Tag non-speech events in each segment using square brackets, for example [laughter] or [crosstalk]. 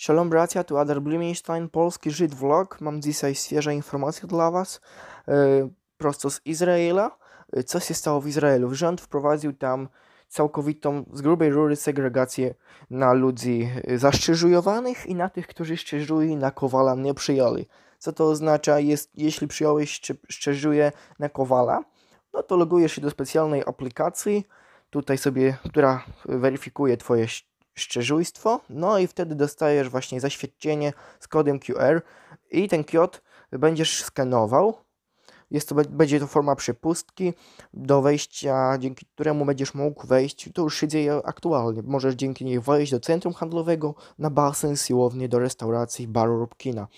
Shalom bracia, tu Adar Blumenstein, polski Żyd Vlog. Mam dzisiaj świeże informacje dla was, e, prosto z Izraela. E, co się stało w Izraelu? Rząd wprowadził tam całkowitą, z grubej rury segregację na ludzi e, zaszczyżujowanych i na tych, którzy szczerzuli na kowala nie przyjęli. Co to oznacza, jest, jeśli przyjąłeś szczerzuje na kowala, no to logujesz się do specjalnej aplikacji, tutaj sobie, która weryfikuje twoje szczerzujstwo, no i wtedy dostajesz właśnie zaświadczenie z kodem QR i ten kod będziesz skanował. Jest to, będzie to forma przepustki do wejścia, dzięki któremu będziesz mógł wejść, to już się dzieje aktualnie, możesz dzięki niej wejść do centrum handlowego, na basen, siłownię, do restauracji, baru lub kina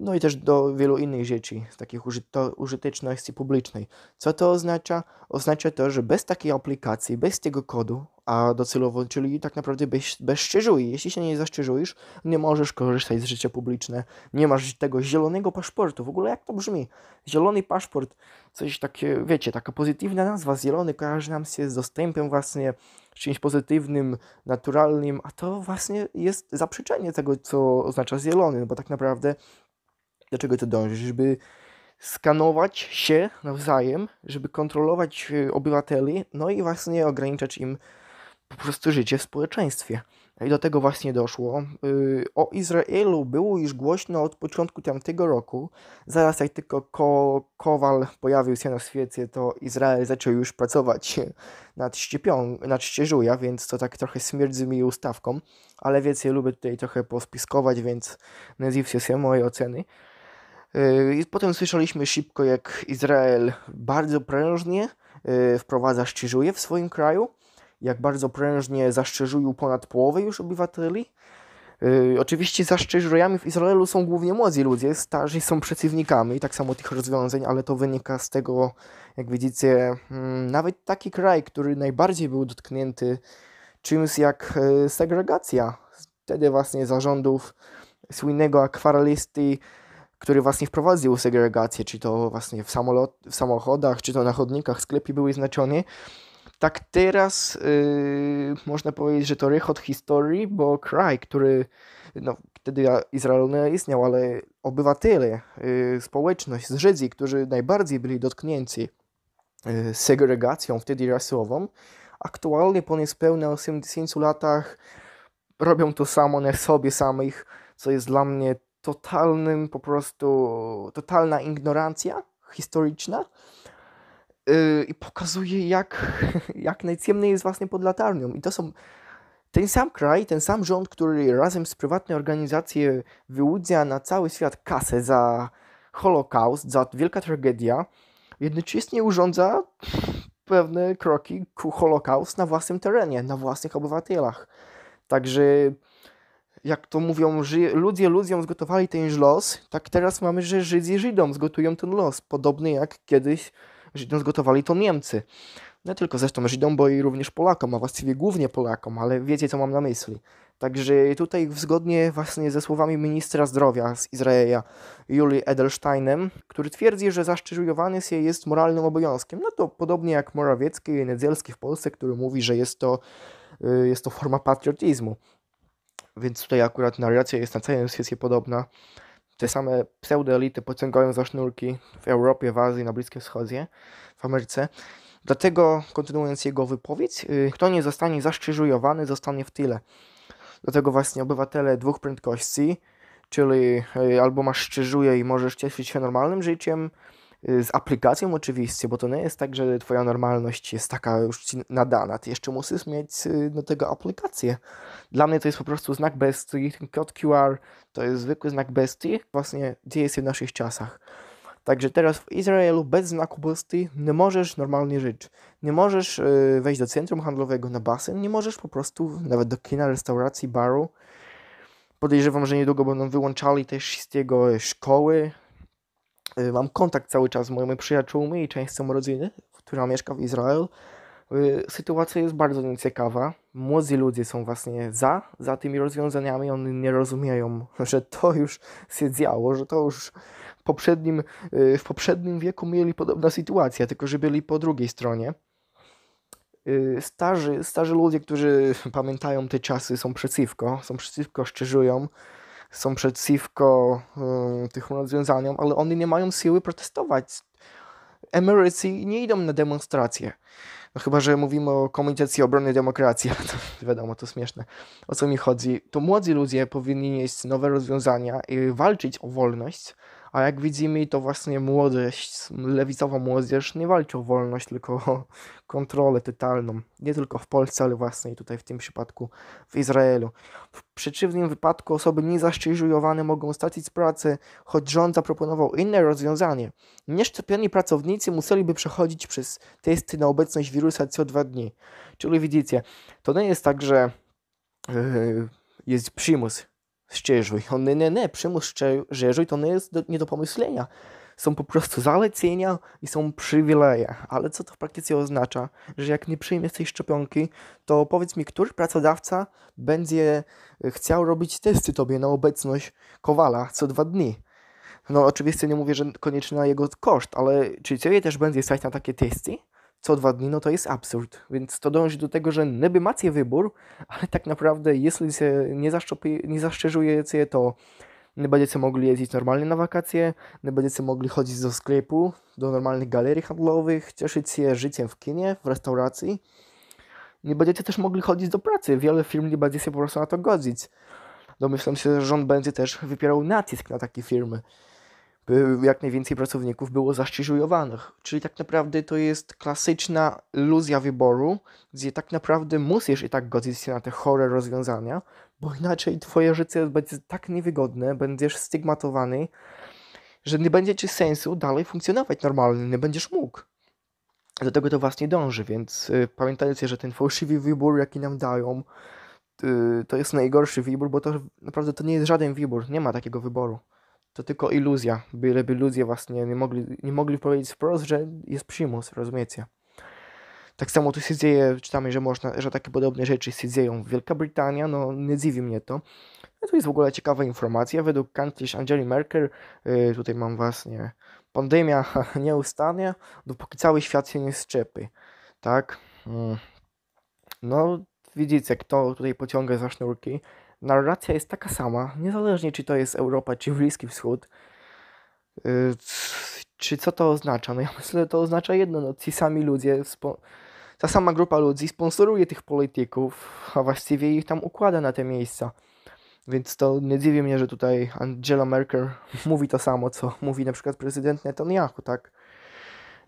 no i też do wielu innych rzeczy, takich użyto, użyteczności publicznej. Co to oznacza? Oznacza to, że bez takiej aplikacji, bez tego kodu, a docelowo, czyli tak naprawdę bez, bez szczerzui. Jeśli się nie zastrzeżujesz, nie możesz korzystać z życia publicznego, nie masz tego zielonego paszportu. W ogóle jak to brzmi? Zielony paszport, coś takie, wiecie, taka pozytywna nazwa, zielony kojarzy nam się z dostępem właśnie czymś pozytywnym, naturalnym, a to właśnie jest zaprzeczenie tego, co oznacza zielony, no bo tak naprawdę do czego to dążysz, żeby skanować się nawzajem, żeby kontrolować e, obywateli, no i właśnie ograniczać im po prostu życie w społeczeństwie. No I do tego właśnie doszło. E, o Izraelu było już głośno od początku tamtego roku. Zaraz jak tylko Ko Kowal pojawił się na świecie, to Izrael zaczął już pracować nad, ściepią, nad ścieżuja, więc to tak trochę śmierdzi mi ustawką. Ale wiecie, lubię tutaj trochę pospiskować, więc nazwijcie się moje oceny. Y, I potem słyszeliśmy szybko, jak Izrael bardzo prężnie y, wprowadza szczyżuje w swoim kraju, jak bardzo prężnie zaszczerzują ponad połowę już obywateli. Y, oczywiście za w Izraelu są głównie młodzi ludzie, starzy są przeciwnikami i tak samo tych rozwiązań, ale to wynika z tego, jak widzicie, mm, nawet taki kraj, który najbardziej był dotknięty czymś jak segregacja. Wtedy właśnie zarządów słynnego akwarelisty który właśnie wprowadził segregację, czy to właśnie w, samolot, w samochodach, czy to na chodnikach sklepy były znaczone. Tak teraz yy, można powiedzieć, że to rychot historii, bo kraj, który no, wtedy Izrael nie istniał, ale obywatele, yy, społeczność, Żydzi, którzy najbardziej byli dotknięci yy, segregacją wtedy rasową, aktualnie po niespełna 80 latach robią to samo na sobie samych, co jest dla mnie totalnym po prostu, totalna ignorancja historyczna y, i pokazuje jak, [laughs] jak najciemniej jest właśnie pod latarnią. I to są ten sam kraj, ten sam rząd, który razem z prywatnej organizacją wyłudza na cały świat kasę za Holokaust, za wielka tragedia, jednocześnie urządza pewne kroki ku Holokaust na własnym terenie, na własnych obywatelach. Także jak to mówią, ży, ludzie ludziom zgotowali ten los, tak teraz mamy, że Żydzi Żydom zgotują ten los. Podobnie jak kiedyś Żydom zgotowali to Niemcy. Nie tylko zresztą Żydom, bo i również Polakom, a właściwie głównie Polakom, ale wiecie co mam na myśli. Także tutaj zgodnie właśnie ze słowami ministra zdrowia z Izraela Julii Edelsteinem, który twierdzi, że zaszczyżowanie się jest moralnym obowiązkiem. No to podobnie jak Morawiecki i Niedzielski w Polsce, który mówi, że jest to, y, jest to forma patriotyzmu więc tutaj akurat narracja jest na całym świecie podobna. Te same pseudoelity pociągają za sznurki w Europie, w Azji, na Bliskim Wschodzie, w Ameryce. Dlatego, kontynuując jego wypowiedź, y, kto nie zostanie zaszczyżujowany, zostanie w tyle. Dlatego właśnie obywatele dwóch prędkości, czyli y, albo masz szczyżuje i możesz cieszyć się normalnym życiem, Y, z aplikacją oczywiście, bo to nie jest tak, że twoja normalność jest taka już ci nadana. Ty jeszcze musisz mieć y, do tego aplikację. Dla mnie to jest po prostu znak bestii, ten kod QR to jest zwykły znak bestii, właśnie dzieje się w naszych czasach. Także teraz w Izraelu bez znaku bestii nie możesz normalnie żyć. Nie możesz y, wejść do centrum handlowego na basen, nie możesz po prostu nawet do kina, restauracji, baru. Podejrzewam, że niedługo będą wyłączali też z jego szkoły, Y, mam kontakt cały czas z moimi przyjaciółmi i częścią rodziny, która mieszka w Izraelu. Y, sytuacja jest bardzo nieciekawa. Młodzi ludzie są właśnie za, za tymi rozwiązaniami. Oni nie rozumieją, [laughs] że to już się działo, że to już w poprzednim, y, w poprzednim wieku mieli podobna sytuacja, tylko że byli po drugiej stronie. Starzy, starzy ludzie, którzy [laughs] pamiętają te czasy, są przeciwko, są przeciwko, szczerzują są przeciwko um, tych rozwiązaniom, ale oni nie mają siły protestować. Emerycji nie idą na demonstracje. No chyba, że mówimy o Komitecie Obrony Demokracji, [laughs] to wiadomo, to śmieszne. O co mi chodzi? To młodzi ludzie powinni mieć nowe rozwiązania i walczyć o wolność, a jak widzimy, to właśnie młodzież, lewicowa młodzież nie walczy o wolność, tylko o kontrolę totalną. Nie tylko w Polsce, ale właśnie tutaj w tym przypadku w Izraelu. W przeciwnym wypadku osoby niezaszczyżowane mogą stracić pracę, choć rząd zaproponował inne rozwiązanie. Nieszczepieni pracownicy musieliby przechodzić przez testy na obecność wirusa co dwa dni. Czyli widzicie, to nie jest tak, że yy, jest przymus Szczerzuj. On nie, nie, nie, przymus szczerzuj to nie jest do, nie do pomyślenia. Są po prostu zalecenia i są przywileje. Ale co to w praktyce oznacza? Że jak nie przyjmiesz tej szczepionki, to powiedz mi, który pracodawca będzie e, chciał robić testy tobie na obecność kowala co dwa dni? No oczywiście nie mówię, że koniecznie na jego koszt, ale czy ciebie też będzie stać na takie testy? co dwa dni, no to jest absurd. Więc to dąży do tego, że niby macie wybór, ale tak naprawdę jeśli się nie, nie zaszczerzujecie, to nie będziecie mogli jeździć normalnie na wakacje, nie będziecie mogli chodzić do sklepu, do normalnych galerii handlowych, cieszyć się życiem w kinie, w restauracji. Nie będziecie też mogli chodzić do pracy, wiele firm nie będzie się po prostu na to godzić. Domyślam się, że rząd będzie też wypierał nacisk na takie firmy. Y, jak najwięcej pracowników było zastrzyżowanych. Czyli tak naprawdę to jest klasyczna luzja wyboru, gdzie tak naprawdę musisz i tak godzić się na te chore rozwiązania, bo inaczej twoje życie będzie tak niewygodne, będziesz stygmatowany, że nie będzie ci sensu dalej funkcjonować normalnie, nie będziesz mógł. Do tego to właśnie dąży, więc y, pamiętajcie, że ten fałszywy wybór, jaki nam dają, y, to jest najgorszy wybór, bo to naprawdę to nie jest żaden wybór, nie ma takiego wyboru to tylko iluzja, byleby ludzie właśnie nie mogli, nie mogli powiedzieć wprost, że jest przymus, rozumiecie? Tak samo tu się dzieje, czytamy, że, można, że takie podobne rzeczy się dzieją w Wielka Brytania, no nie dziwi mnie to. No to jest w ogóle ciekawa informacja, według kanclerz Angeli Merkel, yy, tutaj mam właśnie, pandemia [laughs] nie ustanie, dopóki cały świat się nie szczepi, tak? Yy. No widzicie, kto tutaj pociąga za sznurki, narracja jest taka sama, niezależnie czy to jest Europa, czy Bliski Wschód. Y, czy co to oznacza? No ja [laughs] myślę, że to oznacza jedno, no ci sami ludzie, ta sama grupa ludzi sponsoruje tych polityków, a właściwie ich tam układa na te miejsca. Więc to nie dziwi mnie, że tutaj Angela Merkel [laughs] mówi to samo, co mówi na przykład prezydent Netanyahu, tak?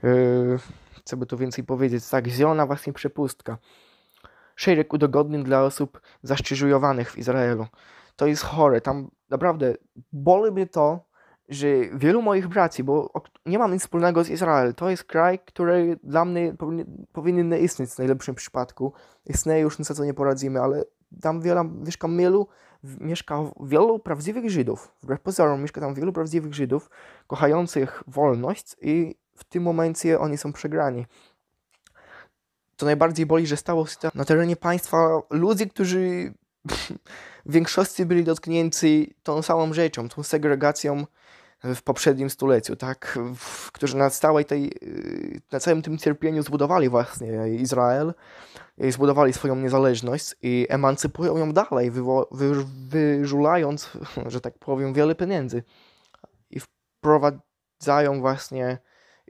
Yy, co by tu więcej powiedzieć? Tak, zielona właśnie przepustka szereg udogodnień dla osób zastrzyżowanych w Izraelu. To jest chore. Tam naprawdę boli mnie to, że wielu moich braci, bo nie mam nic wspólnego z Izraelem, to jest kraj, który dla mnie powinien, powinien nie istnieć w najlepszym przypadku. Istnieje już nic, co nie poradzimy, ale tam wiele, mieszka wielu, mieszka wielu prawdziwych Żydów. Wbrew pozorom, mieszka tam wielu prawdziwych Żydów, kochających wolność i w tym momencie oni są przegrani. Co najbardziej boli, że stało się to na terenie państwa ludzie, którzy w większości byli dotknięci tą samą rzeczą, tą segregacją w poprzednim stuleciu, tak? Którzy na całej tej, na całym tym cierpieniu zbudowali właśnie Izrael, zbudowali swoją niezależność i emancypują ją dalej, wy- wyżulając, że tak powiem, wiele pieniędzy i wprowadzają właśnie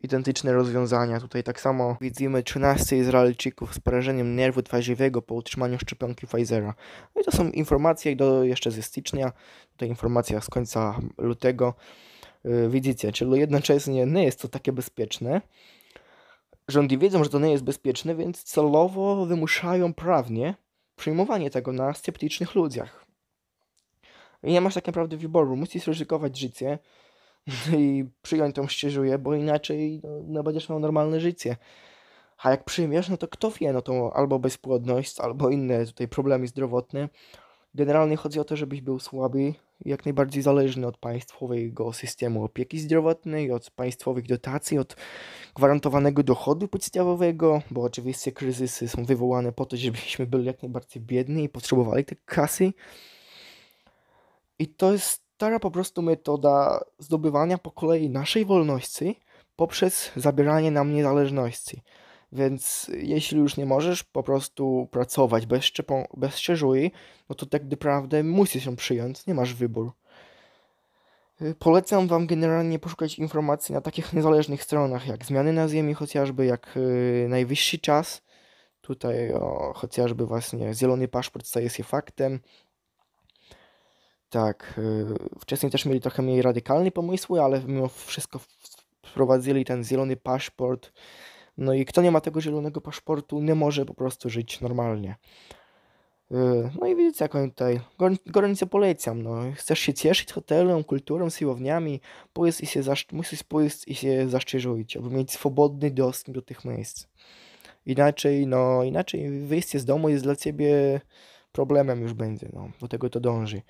identyczne rozwiązania. Tutaj tak samo widzimy 13 Izraelczyków z porażeniem nerwu twarzywego po utrzymaniu szczepionki Pfizera. No i to są informacje do jeszcze ze stycznia, tutaj informacja z końca lutego. Y, widzicie, czyli jednocześnie nie jest to takie bezpieczne. Rządy wiedzą, że to nie jest bezpieczne, więc celowo wymuszają prawnie przyjmowanie tego na sceptycznych ludziach. I nie masz tak naprawdę wyboru, musisz ryzykować życie, [laughs] i przyjąć tą ścieżkę, bo inaczej no, no, będziesz miał normalne życie. A jak przyjmiesz, no to kto wie, no to albo bezpłodność, albo inne tutaj problemy zdrowotne. Generalnie chodzi o to, żebyś był słaby jak najbardziej zależny od państwowego systemu opieki zdrowotnej, od państwowych dotacji, od gwarantowanego dochodu podstawowego, bo oczywiście kryzysy są wywołane po to, żebyśmy byli jak najbardziej biedni i potrzebowali tej kasy. I to jest stara po prostu metoda zdobywania po kolei naszej wolności poprzez zabieranie nam niezależności. Więc jeśli już nie możesz po prostu pracować bez, szczepo, bez szczerzui, no to tak naprawdę musisz się przyjąć, nie masz wyboru. Y, polecam Wam generalnie poszukać informacji na takich niezależnych stronach, jak Zmiany na Ziemi chociażby, jak yy, Najwyższy Czas. Tutaj o, chociażby właśnie Zielony Paszport staje się faktem, tak, y, wcześniej też mieli trochę mniej radykalne pomysły, ale mimo wszystko wprowadzili ten zielony paszport. No i kto nie ma tego zielonego paszportu, nie może po prostu żyć normalnie. Y, no i widzicie, jak oni tutaj. Gorąco polecam. No. Chcesz się cieszyć hotelem, kulturą, siłowniami, pojedz i się musisz pójść i się zaszczerzyć, aby mieć swobodny dostęp do tych miejsc. Inaczej, no, inaczej wyjście z domu jest dla ciebie problemem już będzie, no. Do tego to dąży.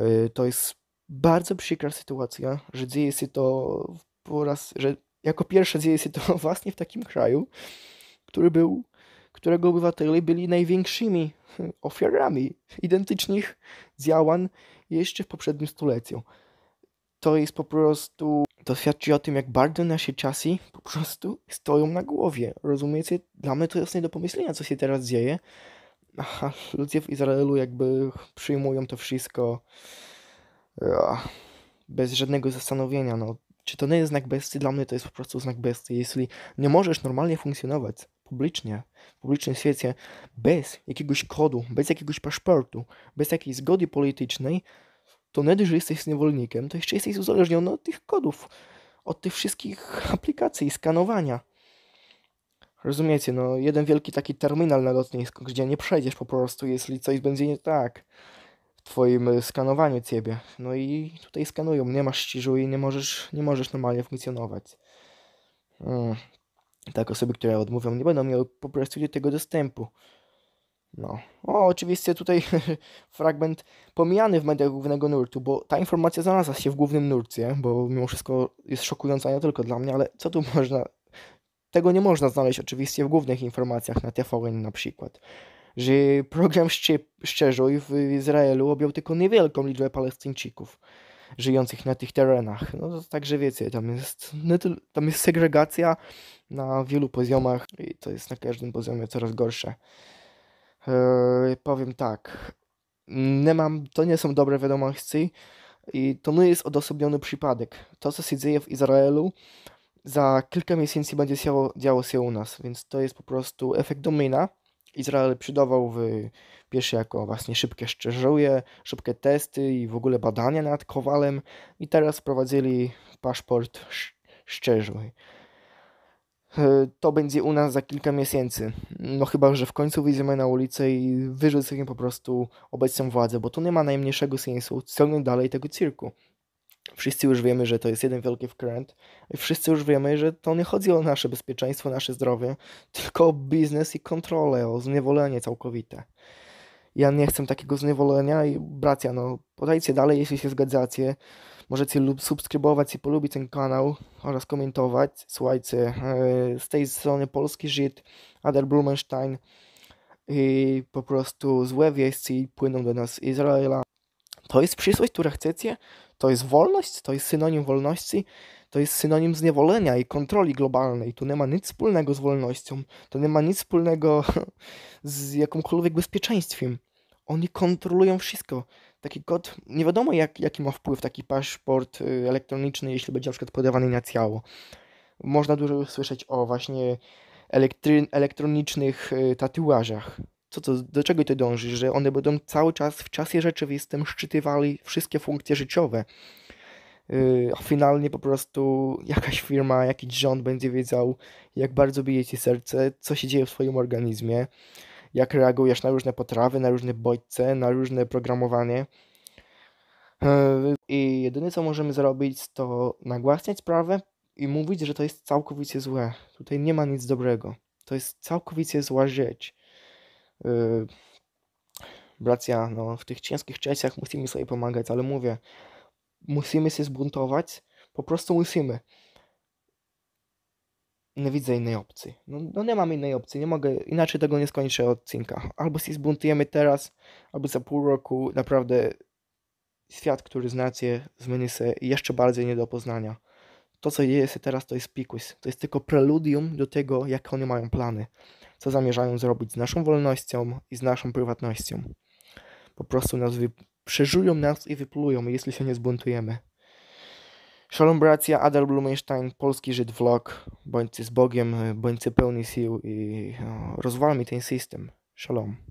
Y, to jest bardzo przykra sytuacja, że dzieje się to po raz, że jako pierwsze dzieje się to [laughs] właśnie w takim kraju, który był, którego obywatele byli największymi [laughs] ofiarami identycznych działań jeszcze w poprzednim stuleciu. To jest po prostu, to świadczy o tym, jak bardzo nasi czasy po prostu stoją na głowie. Rozumiecie? Dla mnie to jest nie do pomyślenia, co się teraz dzieje. Aha, ludzie w Izraelu jakby przyjmują to wszystko e, bez żadnego zastanowienia. No, czy to nie jest znak bestii? Dla mnie to jest po prostu znak bestii. Jeśli nie możesz normalnie funkcjonować publicznie, w publicznym świecie, bez jakiegoś kodu, bez jakiegoś paszportu, bez jakiejś zgody politycznej, to nie że jesteś niewolnikiem, to jeszcze jesteś uzależniony od tych kodów, od tych wszystkich aplikacji, skanowania. Rozumiecie, no jeden wielki taki terminal na lotnisku, gdzie nie przejdziesz po prostu, jeśli coś będzie nie tak w twoim y, skanowaniu ciebie. No i tutaj skanują, nie masz ściżu i nie możesz, nie możesz normalnie funkcjonować. Hmm. Tak, osoby, które odmówią, nie będą miały po prostu do tego dostępu. No. O, oczywiście tutaj [laughs] fragment pomijany w mediach głównego nurtu, bo ta informacja znalazła się w głównym nurcie, bo mimo wszystko jest szokująca nie tylko dla mnie, ale co tu [laughs] można tego nie można znaleźć oczywiście w głównych informacjach na TVN na przykład. Że program Szczerzuj w Izraelu objął tylko niewielką liczbę Palestyńczyków żyjących na tych terenach. No także wiecie, tam jest, tam jest segregacja na wielu poziomach i to jest na każdym poziomie coraz gorsze. Eee, powiem tak, nie mam, to nie są dobre wiadomości i to nie jest odosobniony przypadek. To, co się dzieje w Izraelu, za kilka miesięcy będzie się, działo się u nas, więc to jest po prostu efekt domina. Izrael przydawał w pierwszy jako właśnie szybkie szczerze, szybkie testy i w ogóle badania nad kowalem i teraz wprowadzili paszport szczerzy. E, to będzie u nas za kilka miesięcy. No chyba, że w końcu wyjdziemy na ulicę i wyrzucimy po prostu obecną władzę, bo tu nie ma najmniejszego sensu ciągnąć dalej tego cyrku. Wszyscy już wiemy, że to jest jeden wielki wkręt i wszyscy już wiemy, że to nie chodzi o nasze bezpieczeństwo, nasze zdrowie, tylko o biznes i kontrolę, o zniewolenie całkowite. Ja nie chcę takiego zniewolenia i bracia, no podajcie dalej, jeśli się zgadzacie. Możecie lub subskrybować i polubić ten kanał oraz komentować. Słuchajcie, e, z tej strony Polski Żyd, Adel Blumenstein i po prostu złe wieści płyną do nas z Izraela. To jest przyszłość, która chcecie? To jest wolność, to jest synonim wolności, to jest synonim zniewolenia i kontroli globalnej. Tu nie ma nic wspólnego z wolnością, to nie ma nic wspólnego [laughs] z jakimkolwiek bezpieczeństwem. Oni kontrolują wszystko. Taki kod, nie wiadomo jak, jaki ma wpływ taki paszport y, elektroniczny, jeśli będzie na przykład podawany na ciało. Można dużo słyszeć o właśnie elektronicznych y, tatuażach co to, do czego to dąży, że one będą cały czas w czasie rzeczywistym szczytywali wszystkie funkcje życiowe. Yy, a finalnie po prostu jakaś firma, jakiś rząd będzie wiedział, jak bardzo bije ci serce, co się dzieje w swoim organizmie, jak reagujesz na różne potrawy, na różne bodźce, na różne programowanie. Yy, I jedyne co możemy zrobić, to nagłaśniać sprawę i mówić, że to jest całkowicie złe. Tutaj nie ma nic dobrego. To jest całkowicie zła rzecz Y, Bracia, no, w tych ciężkich czasach musimy sobie pomagać, ale mówię, musimy się zbuntować, po prostu musimy. Nie widzę innej opcji. No, no nie mam innej opcji, nie mogę, inaczej tego nie skończę odcinka. Albo się zbuntujemy teraz, albo za pół roku naprawdę świat, który znacie, zmieni się jeszcze bardziej nie do poznania. To, co dzieje się teraz, to jest pikuś. To jest tylko preludium do tego, jakie oni mają plany co zamierzają zrobić z naszą wolnością i z naszą prywatnością. Po prostu nas wy... przeżują nas i wyplują, jeśli się nie zbuntujemy. Shalom bracia, Adel Blumenstein, Polski Żyd Vlog. Bądźcie z Bogiem, bądźcie pełni sił i rozwalmy ten system. Shalom.